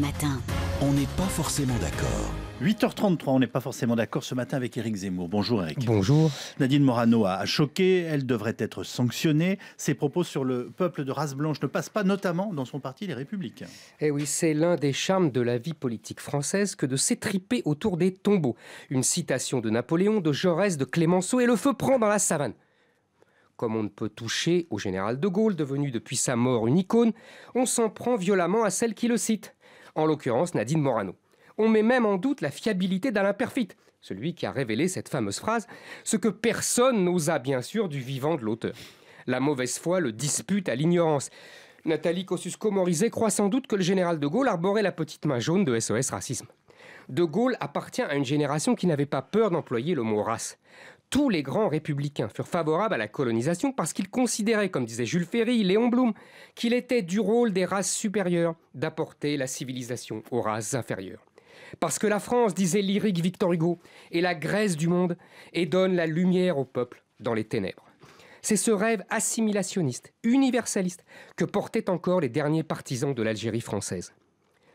Matin. On n'est pas forcément d'accord. 8h33, on n'est pas forcément d'accord ce matin avec Éric Zemmour. Bonjour Éric. Bonjour. Nadine Morano a choqué, elle devrait être sanctionnée. Ses propos sur le peuple de race blanche ne passent pas notamment dans son parti Les Républicains. Eh oui, c'est l'un des charmes de la vie politique française que de s'étriper autour des tombeaux. Une citation de Napoléon, de Jaurès, de Clémenceau et le feu prend dans la savane comme on ne peut toucher au général de Gaulle, devenu depuis sa mort une icône, on s'en prend violemment à celle qui le cite en l'occurrence Nadine Morano. On met même en doute la fiabilité d'Alain Perfit, celui qui a révélé cette fameuse phrase, ce que personne n'osa bien sûr du vivant de l'auteur. La mauvaise foi le dispute à l'ignorance. Nathalie Kosciusko-Morizet croit sans doute que le général de Gaulle arborait la petite main jaune de SOS Racisme. De Gaulle appartient à une génération qui n'avait pas peur d'employer le mot race tous les grands républicains furent favorables à la colonisation parce qu'ils considéraient, comme disait Jules Ferry, Léon Blum, qu'il était du rôle des races supérieures d'apporter la civilisation aux races inférieures. Parce que la France, disait lyrique Victor Hugo, est la Grèce du monde et donne la lumière au peuple dans les ténèbres. C'est ce rêve assimilationniste, universaliste, que portaient encore les derniers partisans de l'Algérie française.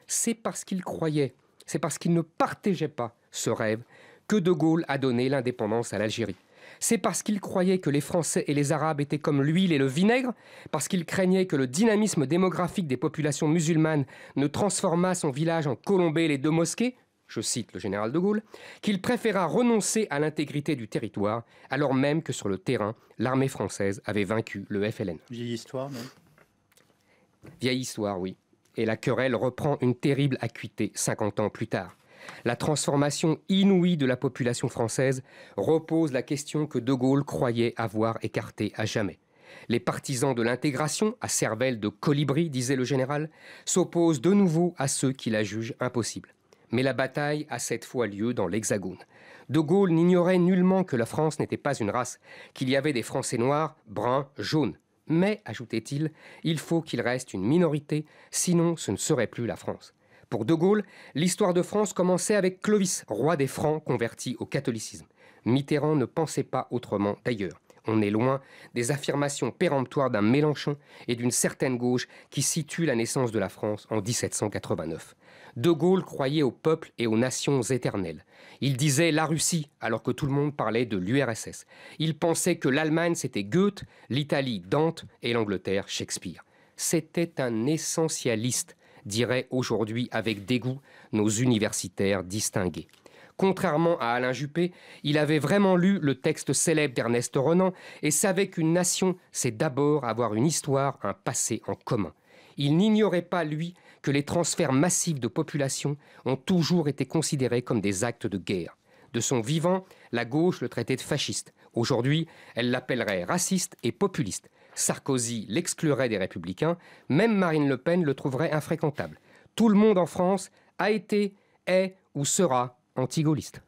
C'est parce qu'ils croyaient, c'est parce qu'ils ne partageaient pas ce rêve que De Gaulle a donné l'indépendance à l'Algérie. C'est parce qu'il croyait que les Français et les Arabes étaient comme l'huile et le vinaigre, parce qu'il craignait que le dynamisme démographique des populations musulmanes ne transformât son village en Colombée et les deux mosquées, je cite le général de Gaulle, qu'il préféra renoncer à l'intégrité du territoire, alors même que sur le terrain, l'armée française avait vaincu le FLN. Vieille histoire, non Vieille histoire, oui. Et la querelle reprend une terrible acuité 50 ans plus tard la transformation inouïe de la population française repose la question que De Gaulle croyait avoir écartée à jamais. Les partisans de l'intégration, à cervelle de colibri, disait le général, s'opposent de nouveau à ceux qui la jugent impossible. Mais la bataille a cette fois lieu dans l'Hexagone. De Gaulle n'ignorait nullement que la France n'était pas une race, qu'il y avait des Français noirs, bruns, jaunes. Mais, ajoutait-il, il faut qu'il reste une minorité, sinon ce ne serait plus la France. Pour De Gaulle, l'histoire de France commençait avec Clovis, roi des Francs converti au catholicisme. Mitterrand ne pensait pas autrement d'ailleurs. On est loin des affirmations péremptoires d'un Mélenchon et d'une certaine gauche qui situe la naissance de la France en 1789. De Gaulle croyait au peuple et aux nations éternelles. Il disait la Russie alors que tout le monde parlait de l'URSS. Il pensait que l'Allemagne c'était Goethe, l'Italie Dante et l'Angleterre Shakespeare. C'était un essentialiste dirait aujourd'hui avec dégoût nos universitaires distingués. Contrairement à Alain Juppé, il avait vraiment lu le texte célèbre d'Ernest Renan et savait qu'une nation, c'est d'abord avoir une histoire, un passé en commun. Il n'ignorait pas, lui, que les transferts massifs de population ont toujours été considérés comme des actes de guerre. De son vivant, la gauche le traitait de fasciste. Aujourd'hui, elle l'appellerait raciste et populiste. Sarkozy l'exclurait des républicains, même Marine Le Pen le trouverait infréquentable. Tout le monde en France a été, est ou sera anti-gaulliste.